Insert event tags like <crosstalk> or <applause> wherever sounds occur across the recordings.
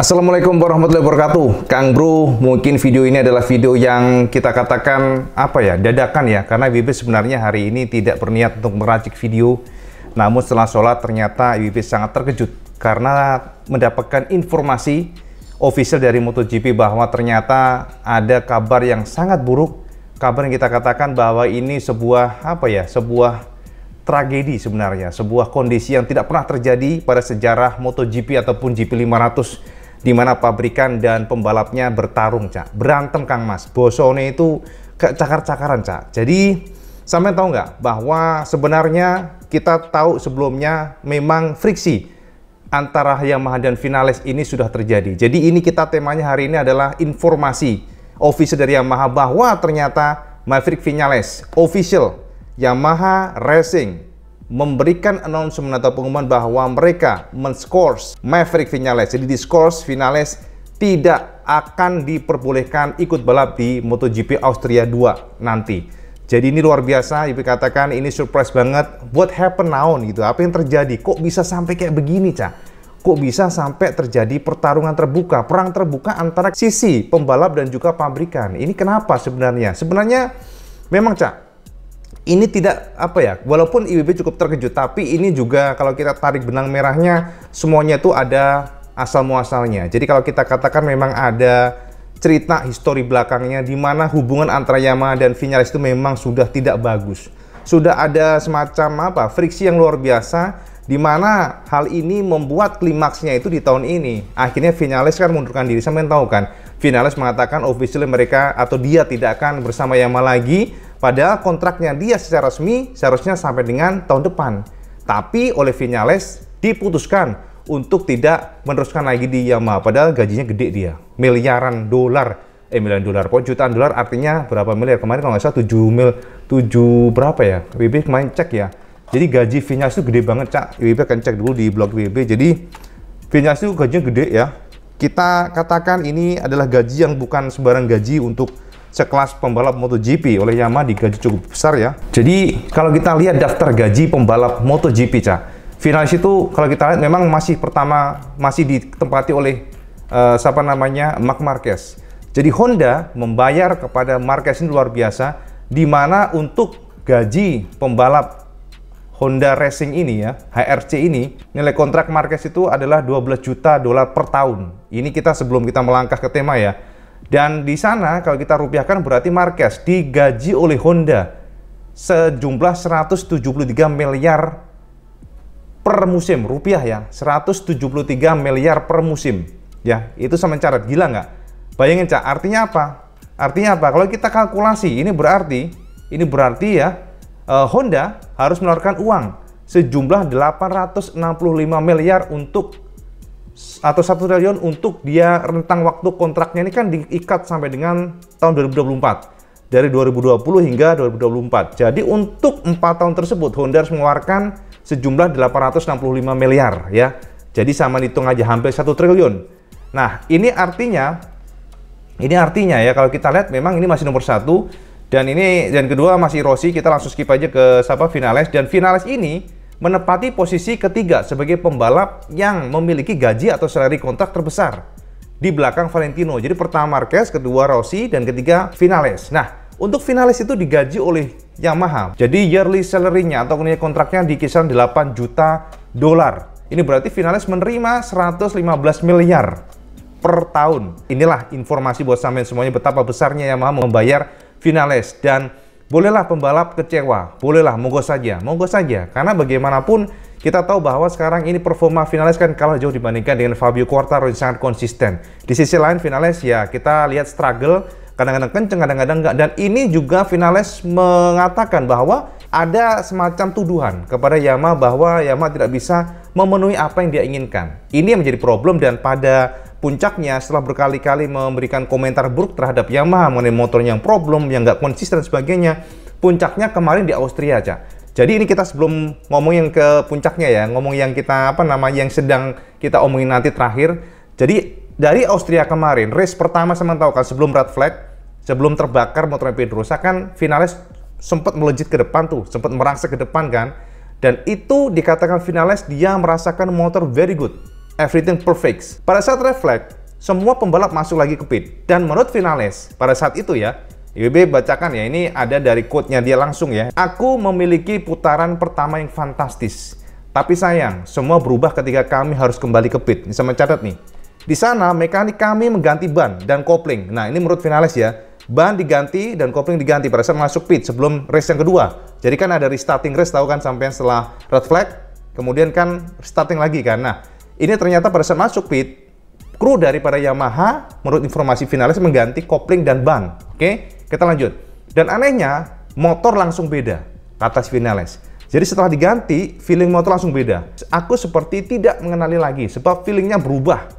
Assalamualaikum warahmatullahi wabarakatuh. Kang Bro, mungkin video ini adalah video yang kita katakan apa ya, dadakan ya, karena IBB sebenarnya hari ini tidak berniat untuk meracik video. Namun setelah sholat ternyata IBB sangat terkejut karena mendapatkan informasi official dari MotoGP bahwa ternyata ada kabar yang sangat buruk. Kabar yang kita katakan bahwa ini sebuah apa ya, sebuah tragedi sebenarnya, sebuah kondisi yang tidak pernah terjadi pada sejarah MotoGP ataupun GP 500 di mana pabrikan dan pembalapnya bertarung, Cak. Berantem, Kang Mas. Bosone itu cakar-cakaran, Cak. Jadi, sampai tahu nggak bahwa sebenarnya kita tahu sebelumnya memang friksi antara Yamaha dan Finales ini sudah terjadi. Jadi ini kita temanya hari ini adalah informasi official dari Yamaha bahwa ternyata Maverick Vinales official Yamaha Racing memberikan announcement atau pengumuman bahwa mereka menscores Maverick Vinales. Jadi di scores Vinales tidak akan diperbolehkan ikut balap di MotoGP Austria 2 nanti. Jadi ini luar biasa, Ibu katakan ini surprise banget. What happen now gitu, apa yang terjadi? Kok bisa sampai kayak begini, Cak? Kok bisa sampai terjadi pertarungan terbuka, perang terbuka antara sisi pembalap dan juga pabrikan? Ini kenapa sebenarnya? Sebenarnya memang, Cak, ini tidak apa ya, walaupun IWB cukup terkejut, tapi ini juga kalau kita tarik benang merahnya semuanya itu ada asal muasalnya. Jadi kalau kita katakan memang ada cerita histori belakangnya di mana hubungan antara Yamaha dan Vinales itu memang sudah tidak bagus. Sudah ada semacam apa friksi yang luar biasa di mana hal ini membuat klimaksnya itu di tahun ini. Akhirnya Vinales kan mundurkan diri, sampai tahu kan. Vinales mengatakan officially mereka atau dia tidak akan bersama Yamaha lagi Padahal kontraknya dia secara resmi seharusnya sampai dengan tahun depan. Tapi oleh Vinales diputuskan untuk tidak meneruskan lagi di Yamaha. Padahal gajinya gede dia, miliaran dolar. Eh, miliaran dolar, pokoknya jutaan dolar artinya berapa miliar? Kemarin kalau nggak salah 7 mil, 7 berapa ya? WB kemarin cek ya. Jadi gaji Vinales itu gede banget, Cak. WB akan cek dulu di blog WB. Jadi Vinales itu gajinya gede ya. Kita katakan ini adalah gaji yang bukan sebarang gaji untuk sekelas pembalap MotoGP oleh Yamaha digaji cukup besar ya. Jadi kalau kita lihat daftar gaji pembalap MotoGP cah, finalis itu kalau kita lihat memang masih pertama masih ditempati oleh uh, siapa namanya Mark Marquez. Jadi Honda membayar kepada Marquez ini luar biasa, di mana untuk gaji pembalap Honda Racing ini ya, HRC ini, nilai kontrak Marquez itu adalah 12 juta dolar per tahun. Ini kita sebelum kita melangkah ke tema ya, dan di sana kalau kita rupiahkan berarti Marquez digaji oleh Honda sejumlah 173 miliar per musim rupiah ya 173 miliar per musim ya itu sama carat gila nggak bayangin cak artinya apa artinya apa kalau kita kalkulasi ini berarti ini berarti ya eh, Honda harus mengeluarkan uang sejumlah 865 miliar untuk atau satu triliun untuk dia rentang waktu kontraknya ini kan diikat sampai dengan tahun 2024 dari 2020 hingga 2024 jadi untuk empat tahun tersebut Honda harus mengeluarkan sejumlah 865 miliar ya jadi sama hitung aja hampir satu triliun nah ini artinya ini artinya ya kalau kita lihat memang ini masih nomor satu dan ini dan kedua masih Rossi kita langsung skip aja ke siapa Finales dan Finales ini menepati posisi ketiga sebagai pembalap yang memiliki gaji atau salary kontrak terbesar di belakang Valentino. Jadi pertama Marquez, kedua Rossi, dan ketiga Vinales. Nah, untuk Vinales itu digaji oleh Yamaha. Jadi yearly salary-nya atau kontraknya di kisaran 8 juta dolar. Ini berarti Vinales menerima 115 miliar per tahun. Inilah informasi buat sampean semuanya betapa besarnya Yamaha membayar Vinales dan Bolehlah pembalap kecewa, bolehlah, monggo saja, monggo saja. Karena bagaimanapun kita tahu bahwa sekarang ini performa finalis kan kalah jauh dibandingkan dengan Fabio Quartararo yang sangat konsisten. Di sisi lain finalis ya kita lihat struggle kadang-kadang kenceng, kadang-kadang enggak. Dan ini juga finalis mengatakan bahwa ada semacam tuduhan kepada Yamaha bahwa Yamaha tidak bisa memenuhi apa yang dia inginkan. Ini yang menjadi problem dan pada puncaknya setelah berkali-kali memberikan komentar buruk terhadap Yamaha mengenai motor yang problem, yang nggak konsisten sebagainya, puncaknya kemarin di Austria aja. Jadi ini kita sebelum ngomong yang ke puncaknya ya, ngomong yang kita apa nama yang sedang kita omongin nanti terakhir. Jadi dari Austria kemarin, race pertama sama tahu kan sebelum red flag, sebelum terbakar motor Pedrosa kan finalis sempat melejit ke depan tuh, sempat merangsek ke depan kan. Dan itu dikatakan finalis dia merasakan motor very good everything perfect. Pada saat refleks, semua pembalap masuk lagi ke pit. Dan menurut finalis, pada saat itu ya, IWB bacakan ya, ini ada dari quote-nya dia langsung ya. Aku memiliki putaran pertama yang fantastis. Tapi sayang, semua berubah ketika kami harus kembali ke pit. sama catat nih. Di sana, mekanik kami mengganti ban dan kopling. Nah, ini menurut finalis ya ban diganti dan kopling diganti pada saat masuk pit sebelum race yang kedua. Jadi kan ada restarting race tahu kan sampai setelah red flag, kemudian kan starting lagi kan. Nah, ini ternyata pada saat masuk pit, kru daripada Yamaha menurut informasi finalis mengganti kopling dan ban. Oke, kita lanjut. Dan anehnya, motor langsung beda, atas finalis. Jadi setelah diganti, feeling motor langsung beda. Aku seperti tidak mengenali lagi, sebab feelingnya berubah.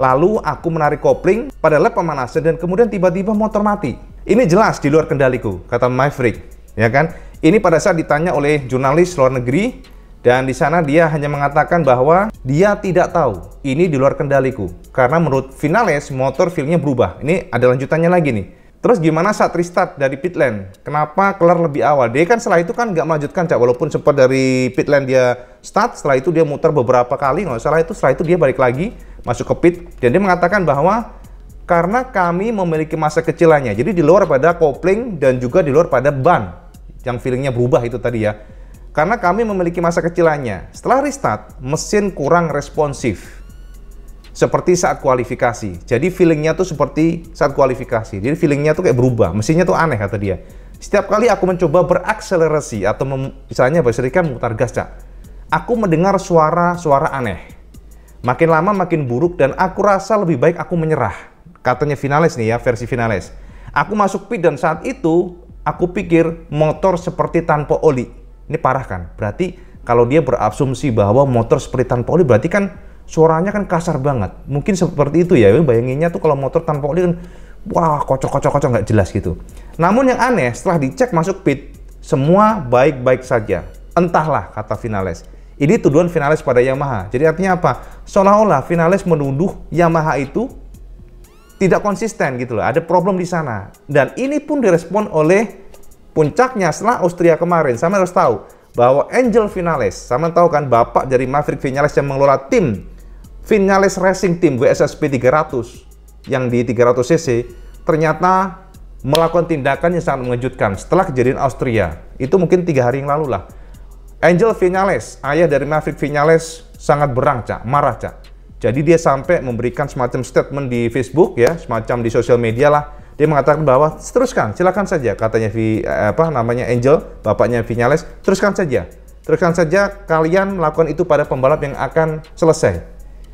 Lalu aku menarik kopling pada lap pemanasan dan kemudian tiba-tiba motor mati. Ini jelas di luar kendaliku, kata Maverick. Ya kan? Ini pada saat ditanya oleh jurnalis luar negeri, dan di sana dia hanya mengatakan bahwa dia tidak tahu, ini di luar kendaliku. Karena menurut Vinales, motor feelnya berubah. Ini ada lanjutannya lagi nih. Terus gimana saat restart dari pit lane? Kenapa kelar lebih awal? Dia kan setelah itu kan nggak melanjutkan, Cak. Walaupun sempat dari pit lane dia start, setelah itu dia muter beberapa kali. Nggak salah itu, setelah itu dia balik lagi, masuk ke pit. Dan dia mengatakan bahwa karena kami memiliki masa kecilannya. Jadi di luar pada kopling dan juga di luar pada ban. Yang feelingnya berubah itu tadi ya karena kami memiliki masa kecilannya. Setelah restart, mesin kurang responsif. Seperti saat kualifikasi. Jadi feelingnya tuh seperti saat kualifikasi. Jadi feelingnya tuh kayak berubah. Mesinnya tuh aneh kata dia. Setiap kali aku mencoba berakselerasi atau mem, misalnya bahasa Rika memutar gas cak, aku mendengar suara-suara aneh. Makin lama makin buruk dan aku rasa lebih baik aku menyerah. Katanya finalis nih ya, versi finalis. Aku masuk pit dan saat itu aku pikir motor seperti tanpa oli ini parah kan? Berarti kalau dia berasumsi bahwa motor seperti tanpa oli berarti kan suaranya kan kasar banget. Mungkin seperti itu ya, bayanginnya tuh kalau motor tanpa oli kan wah kocok-kocok-kocok nggak jelas gitu. Namun yang aneh setelah dicek masuk pit, semua baik-baik saja. Entahlah kata Finales. Ini tuduhan Finales pada Yamaha. Jadi artinya apa? Seolah-olah Finales menuduh Yamaha itu tidak konsisten gitu loh. Ada problem di sana. Dan ini pun direspon oleh Puncaknya setelah Austria kemarin, sama harus tahu bahwa Angel Vinales, sama tahu kan bapak dari Maverick Vinales yang mengelola tim Vinales Racing Team WSSP 300 yang di 300 cc ternyata melakukan tindakan yang sangat mengejutkan setelah kejadian Austria. Itu mungkin tiga hari yang lalu lah. Angel Vinales, ayah dari Maverick Vinales sangat berang, Cak, marah, Cak. Jadi dia sampai memberikan semacam statement di Facebook ya, semacam di sosial media lah dia mengatakan bahwa teruskan, silakan saja katanya v, eh, apa namanya Angel, bapaknya Vinales, teruskan saja. Teruskan saja kalian melakukan itu pada pembalap yang akan selesai.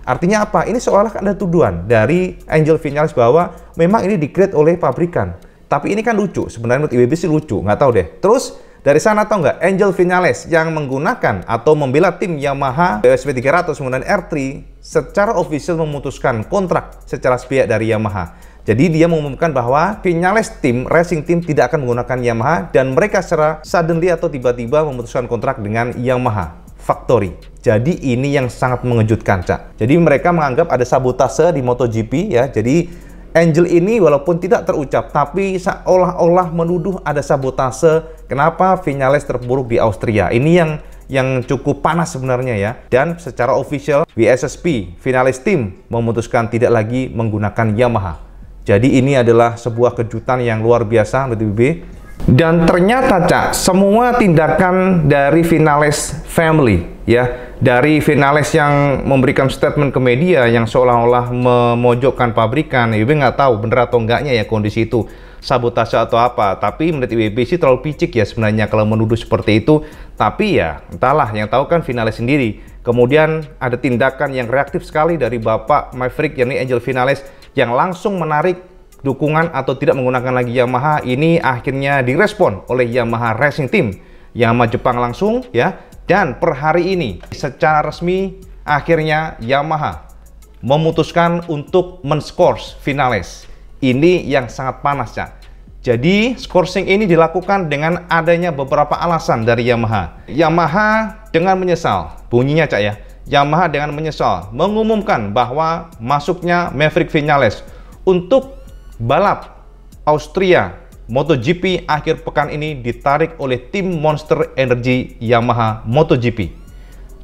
Artinya apa? Ini seolah ada tuduhan dari Angel Vinales bahwa memang ini dikreat oleh pabrikan. Tapi ini kan lucu, sebenarnya menurut IBB sih lucu, nggak tahu deh. Terus dari sana atau nggak, Angel Vinales yang menggunakan atau membela tim Yamaha BSP 300 menggunakan R3 secara official memutuskan kontrak secara sepihak dari Yamaha. Jadi dia mengumumkan bahwa Vinales tim, racing team tidak akan menggunakan Yamaha dan mereka secara suddenly atau tiba-tiba memutuskan kontrak dengan Yamaha Factory. Jadi ini yang sangat mengejutkan, Cak. Jadi mereka menganggap ada sabotase di MotoGP ya. Jadi Angel ini walaupun tidak terucap, tapi seolah-olah menuduh ada sabotase kenapa Vinales terburuk di Austria. Ini yang yang cukup panas sebenarnya ya. Dan secara official, VSSP Vinales tim memutuskan tidak lagi menggunakan Yamaha. Jadi ini adalah sebuah kejutan yang luar biasa BTBB. Dan ternyata Cak, semua tindakan dari Finales Family ya, dari Finales yang memberikan statement ke media yang seolah-olah memojokkan pabrikan, Ibu nggak tahu bener atau enggaknya ya kondisi itu sabotase atau apa. Tapi menurut IBB sih terlalu picik ya sebenarnya kalau menuduh seperti itu. Tapi ya entahlah, yang tahu kan Finales sendiri. Kemudian ada tindakan yang reaktif sekali dari Bapak Maverick yakni Angel Finales yang langsung menarik dukungan atau tidak menggunakan lagi Yamaha ini akhirnya direspon oleh Yamaha Racing Team Yamaha Jepang langsung ya dan per hari ini secara resmi akhirnya Yamaha memutuskan untuk menskors finales ini yang sangat panas ya jadi scoring ini dilakukan dengan adanya beberapa alasan dari Yamaha Yamaha dengan menyesal bunyinya cak ya Yamaha dengan menyesal mengumumkan bahwa masuknya Maverick Vinales untuk balap Austria MotoGP akhir pekan ini ditarik oleh tim Monster Energy Yamaha MotoGP.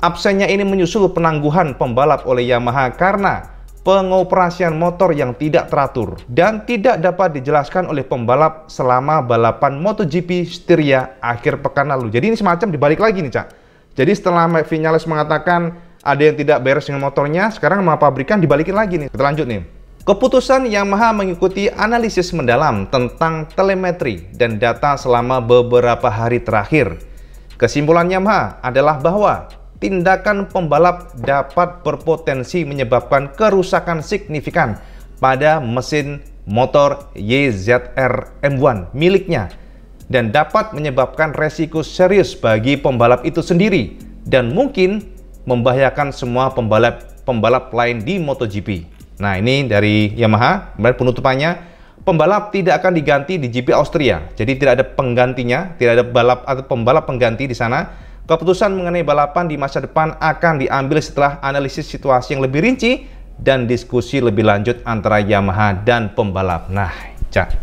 Absennya ini menyusul penangguhan pembalap oleh Yamaha karena pengoperasian motor yang tidak teratur dan tidak dapat dijelaskan oleh pembalap selama balapan MotoGP Styria akhir pekan lalu. Jadi ini semacam dibalik lagi nih, Cak. Jadi setelah Vinales mengatakan ada yang tidak beres dengan motornya, sekarang sama pabrikan dibalikin lagi nih. Kita lanjut nih. Keputusan Yamaha mengikuti analisis mendalam tentang telemetri dan data selama beberapa hari terakhir. Kesimpulan Yamaha adalah bahwa tindakan pembalap dapat berpotensi menyebabkan kerusakan signifikan pada mesin motor YZR M1 miliknya dan dapat menyebabkan resiko serius bagi pembalap itu sendiri dan mungkin membahayakan semua pembalap pembalap lain di MotoGP. Nah, ini dari Yamaha. Kemudian penutupannya, pembalap tidak akan diganti di GP Austria. Jadi tidak ada penggantinya, tidak ada balap atau pembalap pengganti di sana. Keputusan mengenai balapan di masa depan akan diambil setelah analisis situasi yang lebih rinci dan diskusi lebih lanjut antara Yamaha dan pembalap. Nah, Cak.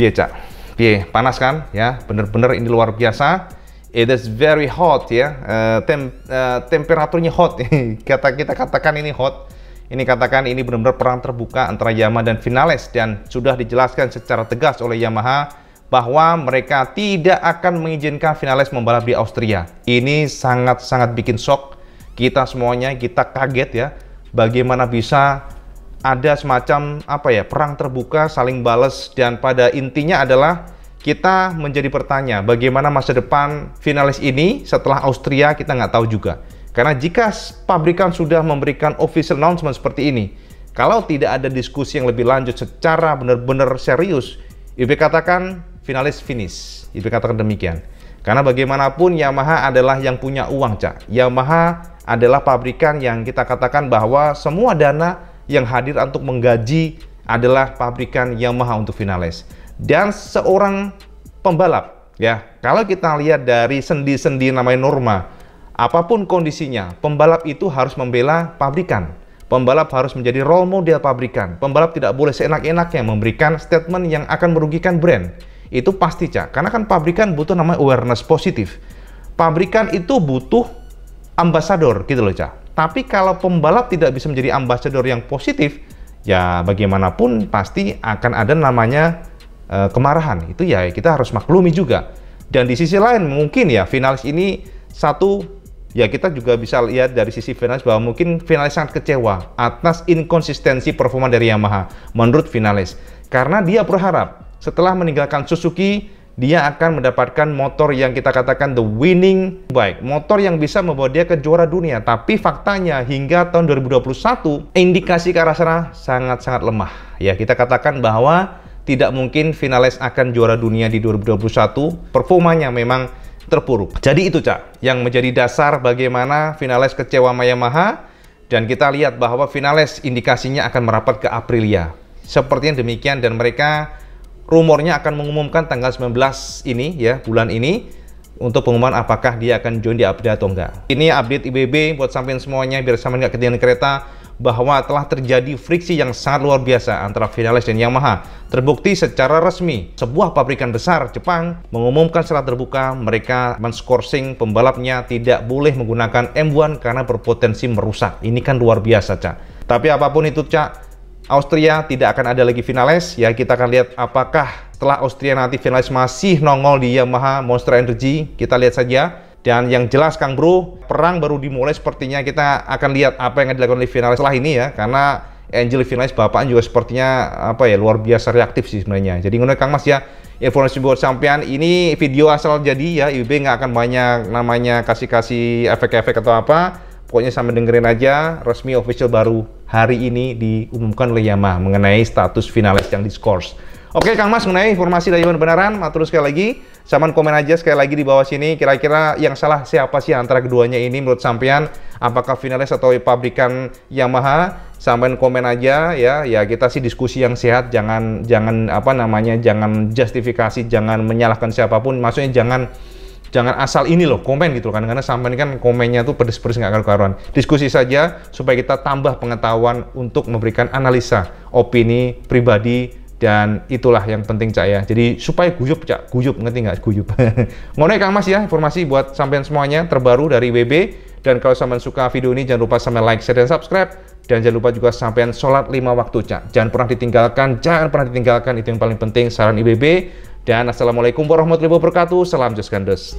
Pie, Cak? Pie, panas kan? Ya, bener-bener ini luar biasa. It is very hot ya. Uh, tem uh, temperaturnya hot. <laughs> Kata kita katakan ini hot. Ini katakan ini benar-benar perang terbuka antara Yamaha dan Finales dan sudah dijelaskan secara tegas oleh Yamaha bahwa mereka tidak akan mengizinkan Finales membalap di Austria. Ini sangat-sangat bikin shock kita semuanya, kita kaget ya. Bagaimana bisa ada semacam apa ya perang terbuka saling balas dan pada intinya adalah kita menjadi bertanya bagaimana masa depan finalis ini setelah Austria kita nggak tahu juga. Karena jika pabrikan sudah memberikan official announcement seperti ini, kalau tidak ada diskusi yang lebih lanjut secara benar-benar serius, IB katakan finalis finish. IB katakan demikian. Karena bagaimanapun Yamaha adalah yang punya uang, Cak. Yamaha adalah pabrikan yang kita katakan bahwa semua dana yang hadir untuk menggaji adalah pabrikan Yamaha untuk finalis dan seorang pembalap ya. Kalau kita lihat dari sendi-sendi namanya norma, apapun kondisinya, pembalap itu harus membela pabrikan. Pembalap harus menjadi role model pabrikan. Pembalap tidak boleh seenak-enaknya memberikan statement yang akan merugikan brand. Itu pasti, Cak. Karena kan pabrikan butuh namanya awareness positif. Pabrikan itu butuh ambasador gitu loh, Cak. Tapi kalau pembalap tidak bisa menjadi ambasador yang positif, ya bagaimanapun pasti akan ada namanya Eh, kemarahan itu ya kita harus maklumi juga dan di sisi lain mungkin ya finalis ini satu ya kita juga bisa lihat dari sisi finalis bahwa mungkin finalis sangat kecewa atas inkonsistensi performa dari Yamaha menurut finalis karena dia berharap setelah meninggalkan Suzuki dia akan mendapatkan motor yang kita katakan the winning bike, motor yang bisa membawa dia ke juara dunia. Tapi faktanya hingga tahun 2021 indikasi ke arah sana sangat-sangat lemah. Ya, kita katakan bahwa tidak mungkin Vinales akan juara dunia di 2021. Performanya memang terpuruk. Jadi itu Cak, yang menjadi dasar bagaimana Vinales kecewa Mayamaha Yamaha. Dan kita lihat bahwa Vinales indikasinya akan merapat ke Aprilia. Seperti yang demikian dan mereka rumornya akan mengumumkan tanggal 19 ini ya, bulan ini untuk pengumuman apakah dia akan join di update atau enggak. Ini update IBB buat sampein semuanya biar sampean nggak ketinggalan kereta bahwa telah terjadi friksi yang sangat luar biasa antara Vinales dan Yamaha. Terbukti secara resmi, sebuah pabrikan besar Jepang mengumumkan secara terbuka mereka menskorsing pembalapnya tidak boleh menggunakan M1 karena berpotensi merusak. Ini kan luar biasa, Cak. Tapi apapun itu, Cak, Austria tidak akan ada lagi Vinales. Ya, kita akan lihat apakah setelah Austria nanti Vinales masih nongol di Yamaha Monster Energy. Kita lihat saja dan yang jelas Kang Bro, perang baru dimulai sepertinya kita akan lihat apa yang dilakukan oleh Vinales setelah ini ya. Karena Angel Vinales bapaknya juga sepertinya apa ya luar biasa reaktif sih sebenarnya. Jadi menurut Kang Mas ya, informasi buat sampean ini video asal jadi ya, IB nggak akan banyak namanya kasih-kasih efek-efek atau apa. Pokoknya sama dengerin aja resmi official baru hari ini diumumkan oleh Yamaha mengenai status finalis yang diskors. Oke Kang Mas mengenai informasi dari Iwan Benaran, matur sekali lagi. Saman komen aja sekali lagi di bawah sini kira-kira yang salah siapa sih antara keduanya ini menurut sampean apakah finalis atau pabrikan Yamaha sampean komen aja ya ya kita sih diskusi yang sehat jangan jangan apa namanya jangan justifikasi jangan menyalahkan siapapun maksudnya jangan jangan asal ini loh komen gitu kan karena sampean kan komennya tuh pedes-pedes nggak karu-karuan diskusi saja supaya kita tambah pengetahuan untuk memberikan analisa opini pribadi dan itulah yang penting cak ya jadi supaya guyup cak guyup ngerti nggak guyup <laughs> ngono kang mas ya informasi buat sampean semuanya terbaru dari WB dan kalau sampean suka video ini jangan lupa sampean like share dan subscribe dan jangan lupa juga sampean sholat lima waktu cak jangan pernah ditinggalkan jangan pernah ditinggalkan itu yang paling penting saran IBB dan assalamualaikum warahmatullahi wabarakatuh salam just gandes